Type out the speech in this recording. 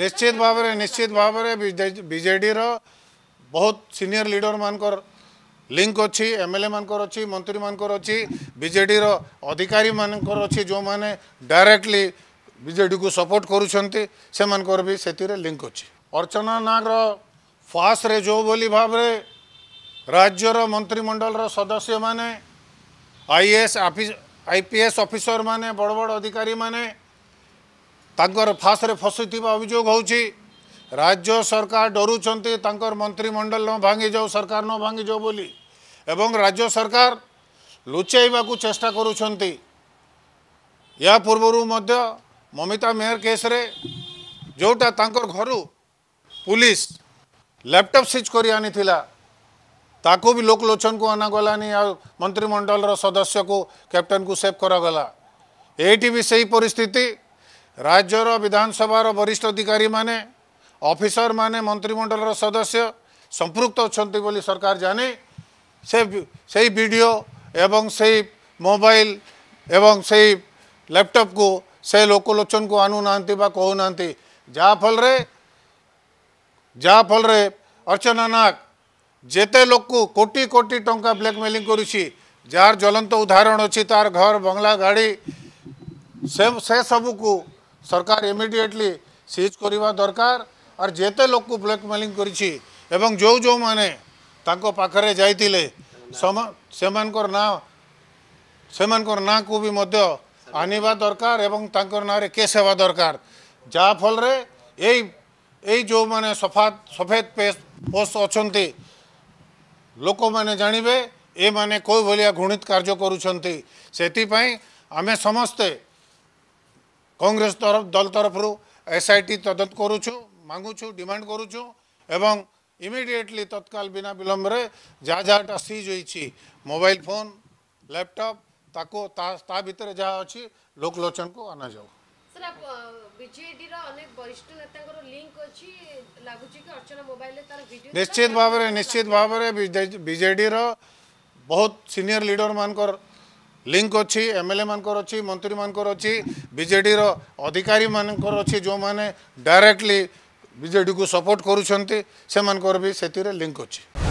ନିଶ୍ଚିତ ଭାବରେ ନିଶ୍ଚିତ ଭାବରେ ବିଜେଡ଼ିର ବହୁତ ସିନିୟର ଲିଡ଼ରମାନଙ୍କର ଲିଙ୍କ ଅଛି ଏମ୍ଏଲ୍ଏ ମାନଙ୍କର ଅଛି ମନ୍ତ୍ରୀମାନଙ୍କର ଅଛି ବିଜେଡ଼ିର ଅଧିକାରୀମାନଙ୍କର ଅଛି ଯେଉଁମାନେ ଡାଇରେକ୍ଟଲି ବିଜେଡ଼ିକୁ ସପୋର୍ଟ କରୁଛନ୍ତି ସେମାନଙ୍କର ବି ସେଥିରେ ଲିଙ୍କ ଅଛି ଅର୍ଚ୍ଚନା ନାଗର ଫାଷ୍ଟରେ ଯେଉଁଭଳି ଭାବରେ ରାଜ୍ୟର ମନ୍ତ୍ରିମଣ୍ଡଳର ସଦସ୍ୟମାନେ I A S I P S ଅଫିସରମାନେ ବଡ଼ ବଡ଼ ଅଧିକାରୀମାନେ तर फास्ट फसी अभोग हो राज्य सरकार डरुंतर मंत्रिमंडल न भांगी जाऊ सरकार न भांगी जाऊ बोली राज्य सरकार लुचाइवा चेष्टा कर पूर्व ममिता मेयर केस्रे जोटा घर पुलिस लैपटॉप सीज कर आनी भी लोकलोचन को अनागलानी आ मंत्रिमंडल सदस्य को कैप्टन को सेफ करगला ये भी सही परिस्थिति राज्यर विधानसभा वरिष्ठ अधिकारी मैंने अफिसर मैंने मंत्रिमंडल सदस्य संपुक्त अच्छा सरकार जाने से से वीडियो एवं से मोबाइल एवं से लैपटॉप को से लोकलोचन को आनुना कहूना जहाँफल जहाँफल अर्चना नाग जिते लोक कोटी कोटी टाँचा ब्लाकमेलींग कर जार ज्वलत उदाहरण अच्छी तार घर बंगला गाड़ी से, से सबको सरकार इमिडिएटली सीज करवा दरकार और जिते लोक को ब्लैकमेलिंग करी जो जो मैंने पाखे जाते ना को भी आनवा दरकार एवं ना केस होगा दरकार जहाँफल यही जो मैंने सफाद सफेद पोस्ट अच्छा लोक मैंने जानवे ये कोई भाया घृणित कार्य करूँ से आमे समस्ते कांग्रेस तरफ दल तरफ एस आई टी तदत करुचु मांगुचु डिमाण करुचु इमिडिएटली तत्काल बिना में जहा जा सीज हो मोबाइल फोन लैपटप ता भर जहाँ अच्छी लोकलोचन को अना जाऊ निश्चित भाव निश्चित भाव बहुत सीनियर लीडर मानकर लिंक अच्छी एम एल ए मानकर अच्छी मंत्री मानकर अच्छी बीजेडी अधिकारी मानकर अच्छी जो मैंने डायरेक्टली बीजेडी को सपोर्ट करूँ से लिंक अच्छी